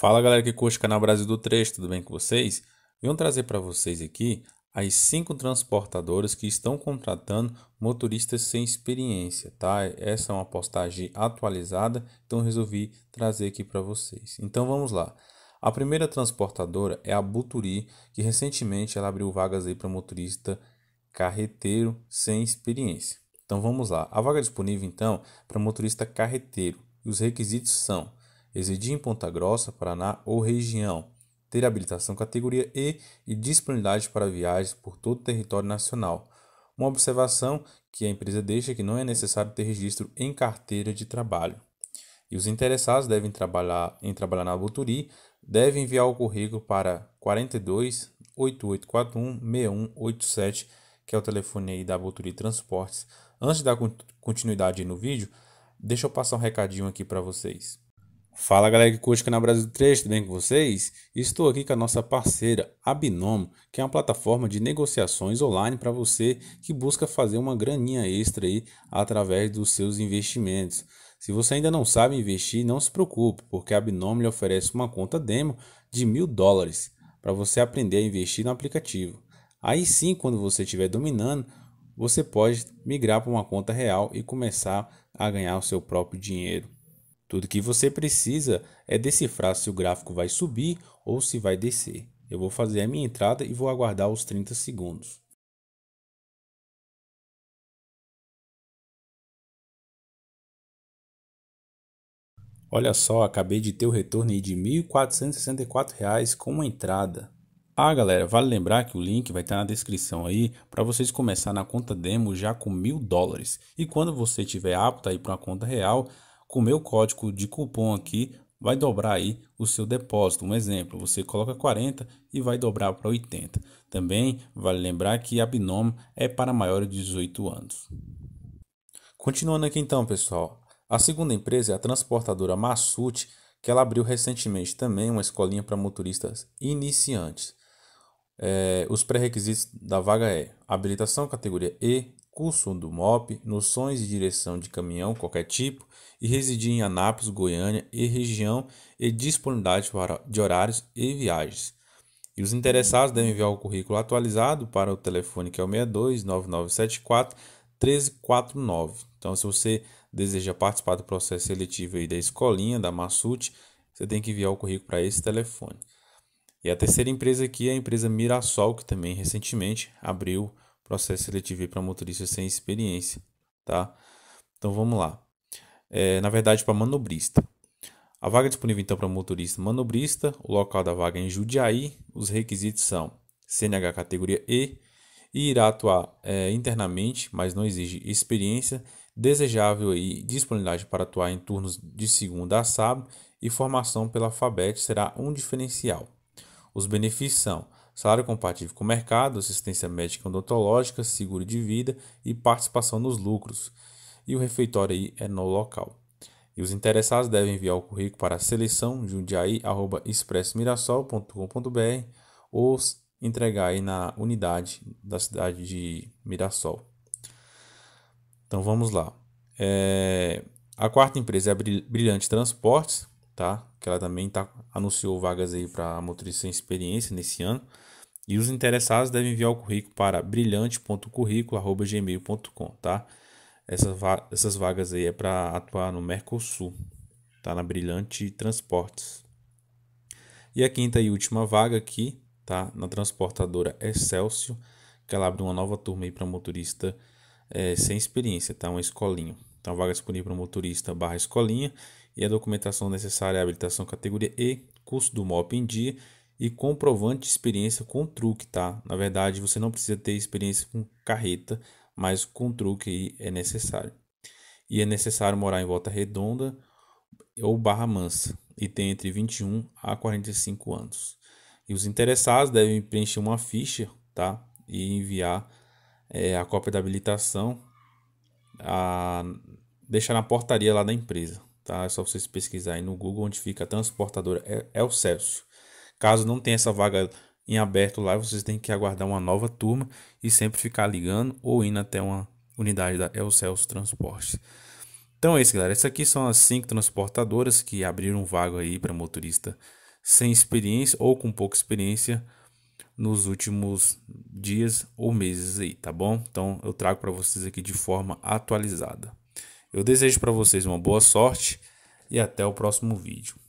Fala galera que curte o canal Brasil do 3, tudo bem com vocês? Vou trazer para vocês aqui as cinco transportadoras que estão contratando motoristas sem experiência, tá? Essa é uma postagem atualizada, então resolvi trazer aqui para vocês. Então vamos lá. A primeira transportadora é a Buturi, que recentemente ela abriu vagas aí para motorista carreteiro sem experiência. Então vamos lá. A vaga disponível então para motorista carreteiro. Os requisitos são residir em Ponta Grossa, Paraná ou região, ter habilitação categoria E e disponibilidade para viagens por todo o território nacional. Uma observação que a empresa deixa é que não é necessário ter registro em carteira de trabalho. E os interessados devem trabalhar em trabalhar na Buturi, devem enviar o currículo para 42 8841 6187, que é o telefone aí da Buturi Transportes. Antes da continuidade no vídeo, deixa eu passar um recadinho aqui para vocês. Fala galera que curte canal Brasil 3, tudo bem com vocês? Estou aqui com a nossa parceira Abinomo, que é uma plataforma de negociações online para você que busca fazer uma graninha extra aí através dos seus investimentos. Se você ainda não sabe investir, não se preocupe, porque a Abinomo lhe oferece uma conta demo de mil dólares para você aprender a investir no aplicativo. Aí sim, quando você estiver dominando, você pode migrar para uma conta real e começar a ganhar o seu próprio dinheiro. Tudo que você precisa é decifrar se o gráfico vai subir ou se vai descer. Eu vou fazer a minha entrada e vou aguardar os 30 segundos. Olha só, acabei de ter o retorno aí de R$ 1.464 com uma entrada. Ah, galera, vale lembrar que o link vai estar na descrição aí para vocês começar na conta demo já com mil dólares. E quando você estiver apto aí para uma conta real, com o meu código de cupom aqui, vai dobrar aí o seu depósito. Um exemplo, você coloca 40 e vai dobrar para 80. Também vale lembrar que a Binômio é para maiores de 18 anos. Continuando aqui então, pessoal. A segunda empresa é a transportadora Massute, que ela abriu recentemente também uma escolinha para motoristas iniciantes. É, os pré-requisitos da vaga é habilitação categoria E, curso do MOP, noções de direção de caminhão qualquer tipo e residir em Anápolis, Goiânia e região e disponibilidade de horários e viagens. E os interessados devem enviar o currículo atualizado para o telefone que é o 62 9974 1349. Então, se você deseja participar do processo seletivo aí da escolinha, da Massute, você tem que enviar o currículo para esse telefone. E a terceira empresa aqui é a empresa Mirassol, que também recentemente abriu processo seletivo para motoristas sem experiência, tá? Então vamos lá. É, na verdade, para manobrista. A vaga é disponível então para motorista manobrista, o local da vaga é em Judiaí, os requisitos são CNH categoria E e irá atuar é, internamente, mas não exige experiência, desejável aí disponibilidade para atuar em turnos de segunda a sábado e formação pela FABET será um diferencial. Os benefícios são salário compatível com o mercado, assistência médica odontológica, seguro de vida e participação nos lucros. E o refeitório aí é no local. E os interessados devem enviar o currículo para seleção jundiaí.expressmirassol.com.br ou entregar aí na unidade da cidade de Mirassol. Então vamos lá. É... A quarta empresa é a Brilhante Transportes, tá? Que ela também tá, anunciou vagas aí para motorista sem experiência nesse ano. E os interessados devem enviar o currículo para brilhante.currículo@gmail.com, tá? Essas, va essas vagas aí é para atuar no Mercosul, tá? Na Brilhante Transportes. E a quinta e última vaga aqui, tá? Na transportadora Excelsior, que ela abre uma nova turma aí para motorista é, sem experiência, tá? Uma escolinha. Então, vaga disponível para motorista barra escolinha e a documentação necessária à habilitação categoria E, curso do MOP em dia e comprovante de experiência com truque, tá? Na verdade, você não precisa ter experiência com carreta, mas com truque é necessário. E é necessário morar em Volta Redonda ou Barra Mansa e ter entre 21 a 45 anos. E os interessados devem preencher uma ficha, tá? E enviar é, a cópia da habilitação a, deixar na portaria lá da empresa. Tá? É só vocês pesquisarem no Google onde fica a transportadora Celso. Caso não tenha essa vaga em aberto lá, vocês têm que aguardar uma nova turma e sempre ficar ligando ou indo até uma unidade da Celso Transporte. Então é isso, galera. Essas aqui são as cinco transportadoras que abriram vaga aí para motorista sem experiência ou com pouca experiência nos últimos dias ou meses aí, tá bom? Então eu trago para vocês aqui de forma atualizada. Eu desejo para vocês uma boa sorte e até o próximo vídeo.